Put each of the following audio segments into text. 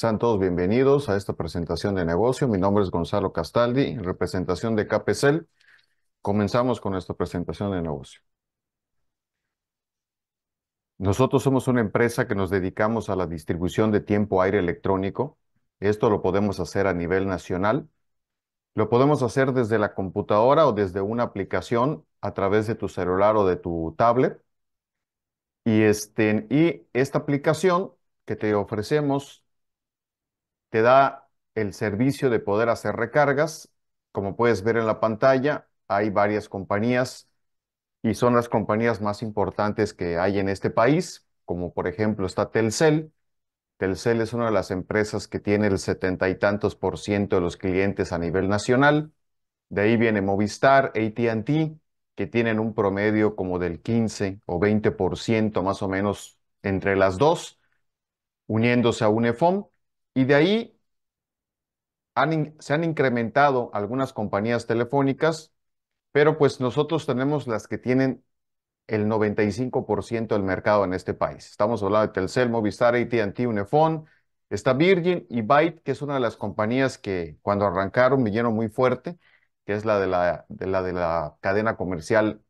Sean todos bienvenidos a esta presentación de negocio. Mi nombre es Gonzalo Castaldi, representación de KPCEL. Comenzamos con nuestra presentación de negocio. Nosotros somos una empresa que nos dedicamos a la distribución de tiempo aire electrónico. Esto lo podemos hacer a nivel nacional. Lo podemos hacer desde la computadora o desde una aplicación a través de tu celular o de tu tablet. Y, este, y esta aplicación que te ofrecemos te da el servicio de poder hacer recargas. Como puedes ver en la pantalla, hay varias compañías y son las compañías más importantes que hay en este país, como por ejemplo está Telcel. Telcel es una de las empresas que tiene el setenta y tantos por ciento de los clientes a nivel nacional. De ahí viene Movistar, ATT, que tienen un promedio como del 15 o 20 por ciento más o menos entre las dos, uniéndose a UNEFOM y de ahí se han incrementado algunas compañías telefónicas, pero pues nosotros tenemos las que tienen el 95% del mercado en este país. Estamos hablando de Telcel, Movistar, AT&T, Unifón, está Virgin y Byte, que es una de las compañías que cuando arrancaron vinieron muy fuerte, que es la de la, de la, de la cadena comercial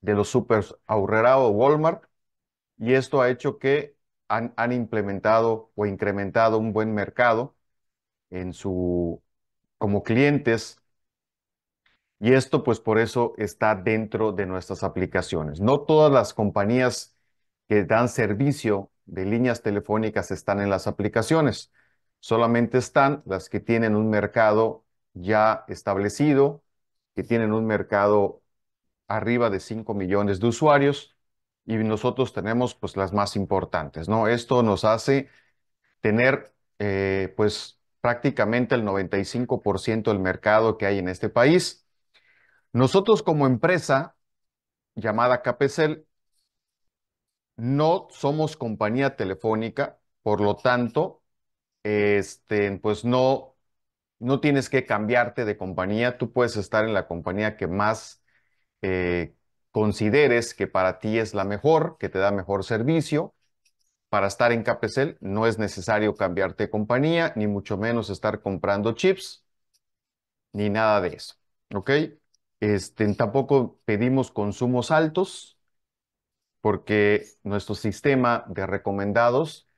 de los super o Walmart. Y esto ha hecho que han, implementado o incrementado un buen mercado en su, como clientes. Y esto pues por eso está dentro de nuestras aplicaciones. No todas las compañías que dan servicio de líneas telefónicas están en las aplicaciones. Solamente están las que tienen un mercado ya establecido, que tienen un mercado arriba de 5 millones de usuarios y nosotros tenemos pues las más importantes, ¿no? Esto nos hace tener eh, pues prácticamente el 95% del mercado que hay en este país. Nosotros como empresa llamada Capesel, no somos compañía telefónica, por lo tanto, este, pues no, no tienes que cambiarte de compañía, tú puedes estar en la compañía que más eh, consideres que para ti es la mejor, que te da mejor servicio. Para estar en Capesel no es necesario cambiarte de compañía, ni mucho menos estar comprando chips, ni nada de eso. ¿Ok? Este, tampoco pedimos consumos altos porque nuestro sistema de recomendados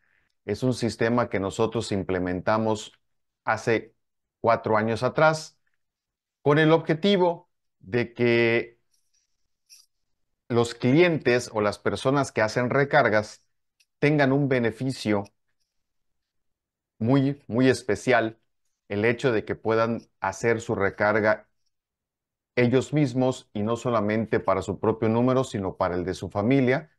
es un sistema que nosotros implementamos hace cuatro años atrás con el objetivo de que los clientes o las personas que hacen recargas tengan un beneficio muy, muy especial el hecho de que puedan hacer su recarga ellos mismos y no solamente para su propio número, sino para el de su familia.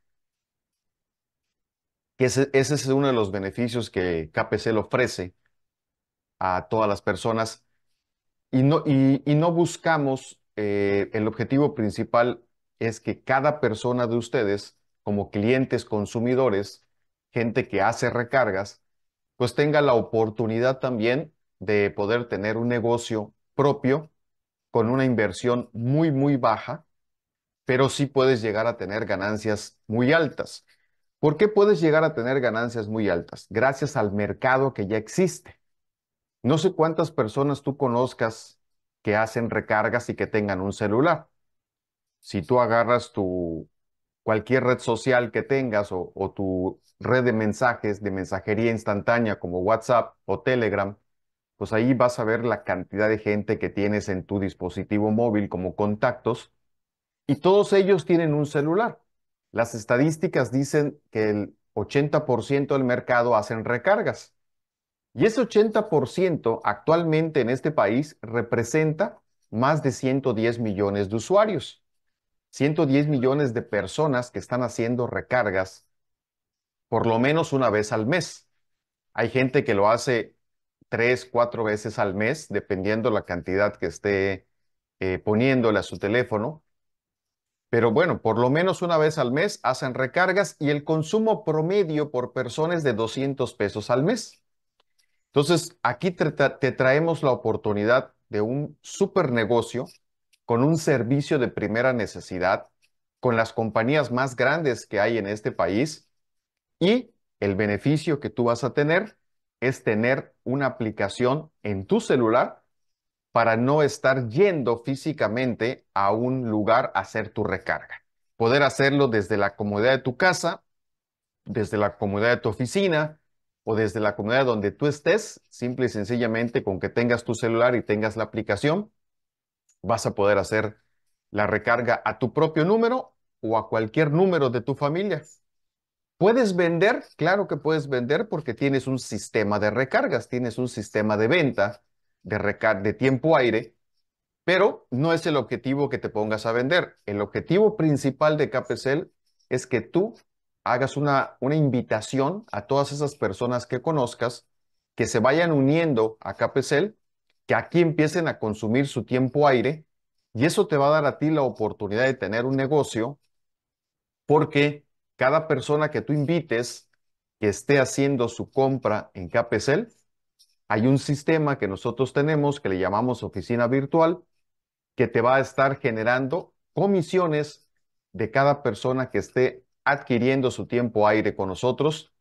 Ese, ese es uno de los beneficios que KPC le ofrece a todas las personas y no, y, no buscamos eh, el objetivo principal es que cada persona de ustedes, como clientes consumidores, gente que hace recargas, pues tenga la oportunidad también de poder tener un negocio propio con una inversión muy, muy baja, pero sí puedes llegar a tener ganancias muy altas. ¿Por qué puedes llegar a tener ganancias muy altas? Gracias al mercado que ya existe. No sé cuántas personas tú conozcas que hacen recargas y que tengan un celular si tú agarras tu cualquier red social que tengas o, tu red de mensajes de mensajería instantánea como WhatsApp o Telegram, pues ahí vas a ver la cantidad de gente que tienes en tu dispositivo móvil como contactos y todos ellos tienen un celular. Las estadísticas dicen que el 80% del mercado hacen recargas. Y ese 80% actualmente en este país representa más de 110 millones de usuarios. 110 millones de personas que están haciendo recargas por lo menos una vez al mes. Hay gente que lo hace tres, cuatro veces al mes, dependiendo la cantidad que esté eh, poniéndole a su teléfono. Pero bueno, por lo menos una vez al mes hacen recargas y el consumo promedio por persona es de 200 pesos al mes. Entonces, aquí te, te traemos la oportunidad de un super negocio con un servicio de primera necesidad, con las compañías más grandes que hay en este país y el beneficio que tú vas a tener es tener una aplicación en tu celular para no estar yendo físicamente a un lugar a hacer tu recarga. Poder hacerlo desde la comodidad de tu casa, desde la comodidad de tu oficina o desde la comodidad donde tú estés, simple y sencillamente con que tengas tu celular y tengas la aplicación, vas a poder hacer la recarga a tu propio número o a cualquier número de tu familia. ¿Puedes vender? Claro que puedes vender porque tienes un sistema de recargas, tienes un sistema de venta de, de tiempo aire, pero no es el objetivo que te pongas a vender. El objetivo principal de Capesel es que tú hagas una, invitación a todas esas personas que conozcas que se vayan uniendo a Capesel que aquí empiecen a consumir su tiempo aire y eso te va a dar a ti la oportunidad de tener un negocio porque cada persona que tú invites que esté haciendo su compra en CAPESEL, hay un sistema que nosotros tenemos que le llamamos oficina virtual que te va a estar generando comisiones de cada persona que esté adquiriendo su tiempo aire con nosotros,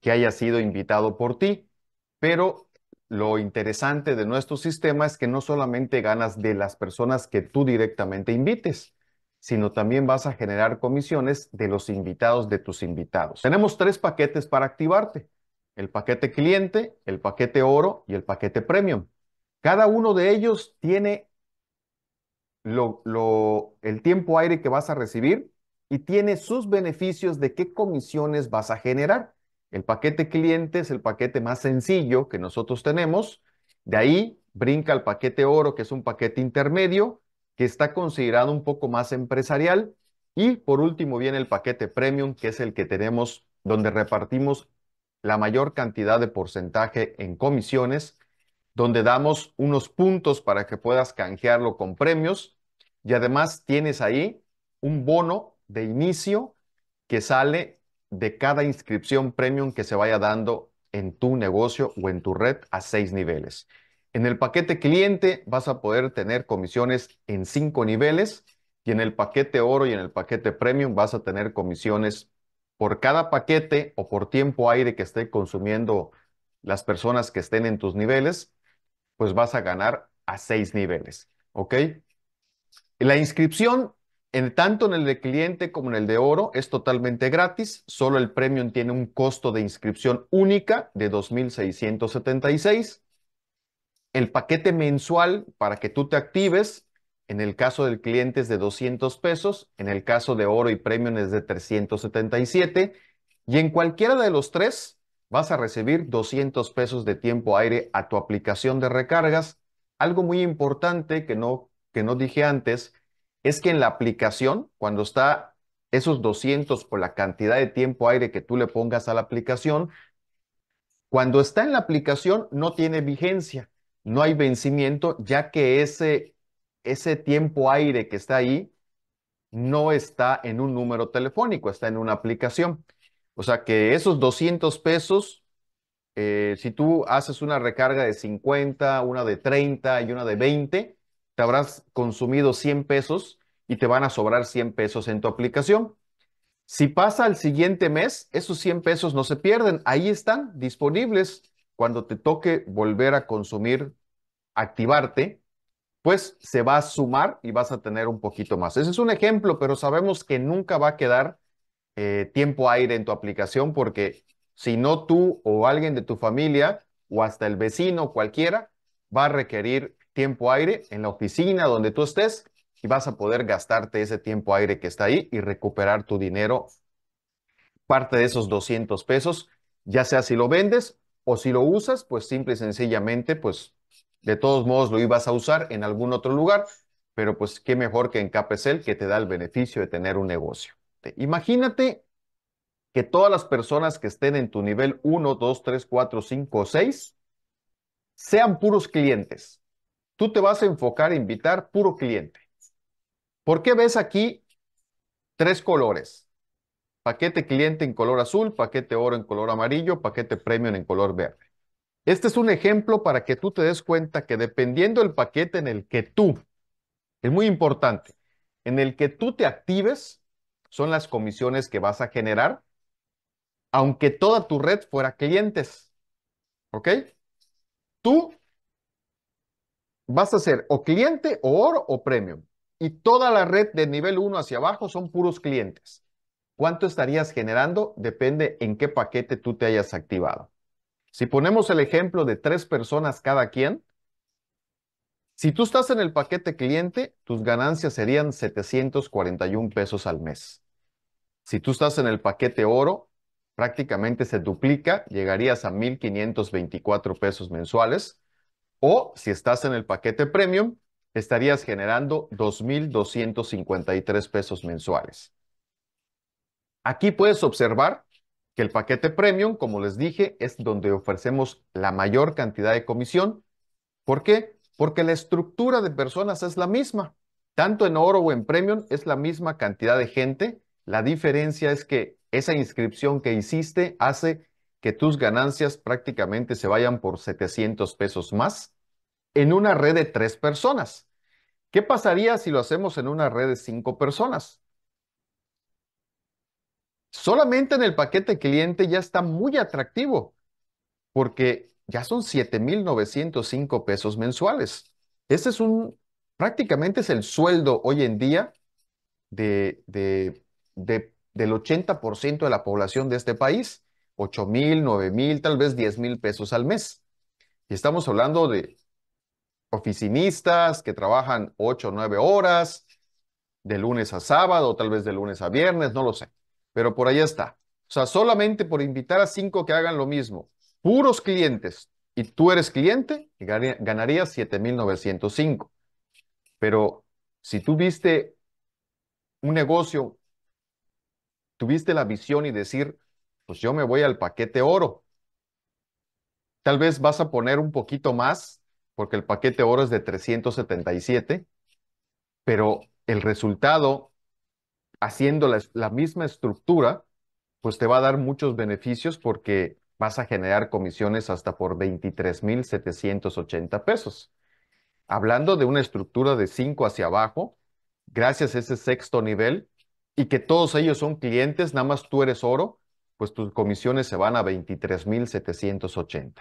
que haya sido invitado por ti, pero lo interesante de nuestro sistema es que no solamente ganas de las personas que tú directamente invites, sino también vas a generar comisiones de los invitados de tus invitados. Tenemos tres paquetes para activarte. El paquete cliente, el paquete oro y el paquete premium. Cada uno de ellos tiene el tiempo aire que vas a recibir y tiene sus beneficios de qué comisiones vas a generar. El paquete cliente es el paquete más sencillo que nosotros tenemos. De ahí brinca el paquete oro, que es un paquete intermedio, que está considerado un poco más empresarial. Y por último viene el paquete premium, que es el que tenemos donde repartimos la mayor cantidad de porcentaje en comisiones, donde damos unos puntos para que puedas canjearlo con premios. Y además tienes ahí un bono de inicio que sale de cada inscripción premium que se vaya dando en tu negocio o en tu red a seis niveles. En el paquete cliente vas a poder tener comisiones en cinco niveles y en el paquete oro y en el paquete premium vas a tener comisiones por cada paquete o por tiempo aire que esté consumiendo las personas que estén en tus niveles, pues vas a ganar a seis niveles. ¿Ok? La inscripción en, tanto en el de cliente como en el de oro es totalmente gratis, solo el premium tiene un costo de inscripción única de 2.676. El paquete mensual para que tú te actives, en el caso del cliente es de 200 pesos, en el caso de oro y premium es de 377 y en cualquiera de los tres vas a recibir 200 pesos de tiempo aire a tu aplicación de recargas. Algo muy importante que no, que no dije antes es que en la aplicación, cuando está esos 200 por la cantidad de tiempo aire que tú le pongas a la aplicación, cuando está en la aplicación no tiene vigencia, no hay vencimiento, ya que ese, ese tiempo aire que está ahí no está en un número telefónico, está en una aplicación. O sea que esos 200 pesos, eh, si tú haces una recarga de 50, una de 30 y una de 20, te habrás consumido 100 pesos y te van a sobrar 100 pesos en tu aplicación. Si pasa al siguiente mes, esos 100 pesos no se pierden, ahí están disponibles. Cuando te toque volver a consumir, activarte, pues se va a sumar y vas a tener un poquito más. Ese es un ejemplo, pero sabemos que nunca va a quedar eh, tiempo aire en tu aplicación porque si no tú o alguien de tu familia o hasta el vecino cualquiera va a requerir tiempo aire en la oficina donde tú estés y vas a poder gastarte ese tiempo aire que está ahí y recuperar tu dinero, parte de esos 200 pesos, ya sea si lo vendes o si lo usas, pues simple y sencillamente, pues de todos modos lo ibas a usar en algún otro lugar, pero pues qué mejor que en Capesel que te da el beneficio de tener un negocio. Imagínate que todas las personas que estén en tu nivel 1, 2, 3, 4, 5, 6 sean puros clientes tú te vas a enfocar a invitar puro cliente. ¿Por qué ves aquí tres colores? Paquete cliente en color azul, paquete oro en color amarillo, paquete premium en color verde. Este es un ejemplo para que tú te des cuenta que dependiendo del paquete en el que tú, es muy importante, en el que tú te actives, son las comisiones que vas a generar, aunque toda tu red fuera clientes. ¿Ok? Tú vas a ser o cliente o oro o premium. Y toda la red de nivel 1 hacia abajo son puros clientes. ¿Cuánto estarías generando? Depende en qué paquete tú te hayas activado. Si ponemos el ejemplo de tres personas cada quien, si tú estás en el paquete cliente, tus ganancias serían 741 pesos al mes. Si tú estás en el paquete oro, prácticamente se duplica, llegarías a 1.524 pesos mensuales. O si estás en el paquete premium, estarías generando 2.253 pesos mensuales. Aquí puedes observar que el paquete premium, como les dije, es donde ofrecemos la mayor cantidad de comisión. ¿Por qué? Porque la estructura de personas es la misma. Tanto en oro o en premium es la misma cantidad de gente. La diferencia es que esa inscripción que hiciste hace que tus ganancias prácticamente se vayan por 700 pesos más en una red de tres personas. ¿Qué pasaría si lo hacemos en una red de cinco personas? Solamente en el paquete cliente ya está muy atractivo porque ya son 7,905 pesos mensuales. Ese es un, prácticamente es el sueldo hoy en día de, del 80% de la población de este país. 8 mil, 9 mil, tal vez 10 mil pesos al mes. Y estamos hablando de oficinistas que trabajan 8 o 9 horas, de lunes a sábado, tal vez de lunes a viernes, no lo sé. Pero por ahí está. O sea, solamente por invitar a cinco que hagan lo mismo, puros clientes, y tú eres cliente, ganarías 7,905. Pero si tuviste un negocio, tuviste la visión y decir, pues yo me voy al paquete oro. Tal vez vas a poner un poquito más, porque el paquete oro es de 377, pero el resultado, haciendo la, misma estructura, pues te va a dar muchos beneficios porque vas a generar comisiones hasta por 23,780 pesos. Hablando de una estructura de 5 hacia abajo, gracias a ese sexto nivel, y que todos ellos son clientes, nada más tú eres oro, pues tus comisiones se van a 23.780.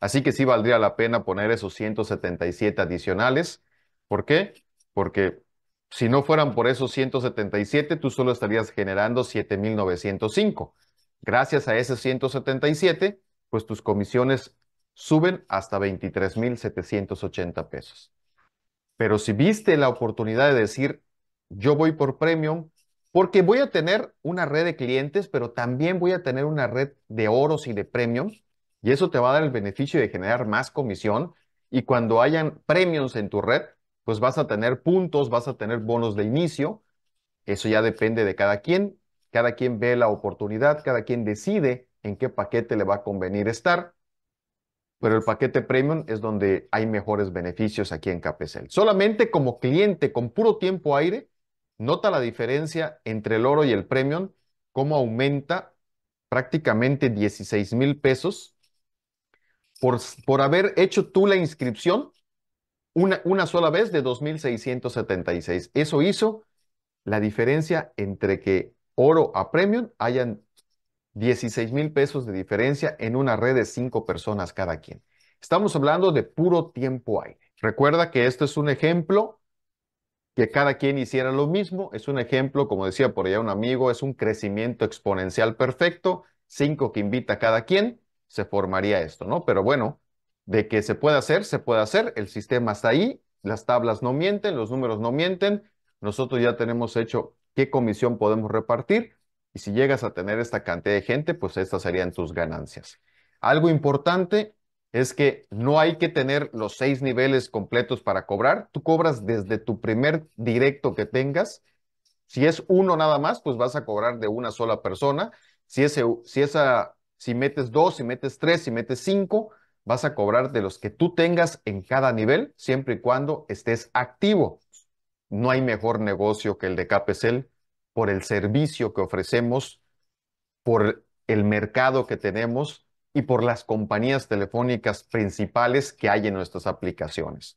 Así que sí valdría la pena poner esos 177 adicionales. ¿Por qué? Porque si no fueran por esos 177, tú solo estarías generando 7.905. Gracias a esos 177, pues tus comisiones suben hasta 23.780 pesos. Pero si viste la oportunidad de decir, yo voy por premium, porque voy a tener una red de clientes, pero también voy a tener una red de oros y de premios, y eso te va a dar el beneficio de generar más comisión. Y cuando hayan premios en tu red, pues vas a tener puntos, vas a tener bonos de inicio. Eso ya depende de cada quien. Cada quien ve la oportunidad, cada quien decide en qué paquete le va a convenir estar. Pero el paquete premium es donde hay mejores beneficios aquí en Capesel. Solamente como cliente con puro tiempo aire, Nota la diferencia entre el oro y el premium, cómo aumenta prácticamente 16 mil pesos por, por, haber hecho tú la inscripción una, sola vez de 2.676. Eso hizo la diferencia entre que oro a premium hayan 16 mil pesos de diferencia en una red de cinco personas cada quien. Estamos hablando de puro tiempo aire. Recuerda que esto es un ejemplo que cada quien hiciera lo mismo. Es un ejemplo, como decía por allá un amigo, es un crecimiento exponencial perfecto, cinco que invita a cada quien, se formaría esto, ¿no? Pero bueno, de que se puede hacer, se puede hacer, el sistema está ahí, las tablas no mienten, los números no mienten, nosotros ya tenemos hecho qué comisión podemos repartir y si llegas a tener esta cantidad de gente, pues estas serían tus ganancias. Algo importante es que no hay que tener los seis niveles completos para cobrar. Tú cobras desde tu primer directo que tengas. Si es uno nada más, pues vas a cobrar de una sola persona. Si, ese, si, esa, si metes dos, si metes tres, si metes cinco, vas a cobrar de los que tú tengas en cada nivel, siempre y cuando estés activo. No hay mejor negocio que el de Capesel por el servicio que ofrecemos, por el mercado que tenemos y por las compañías telefónicas principales que hay en nuestras aplicaciones.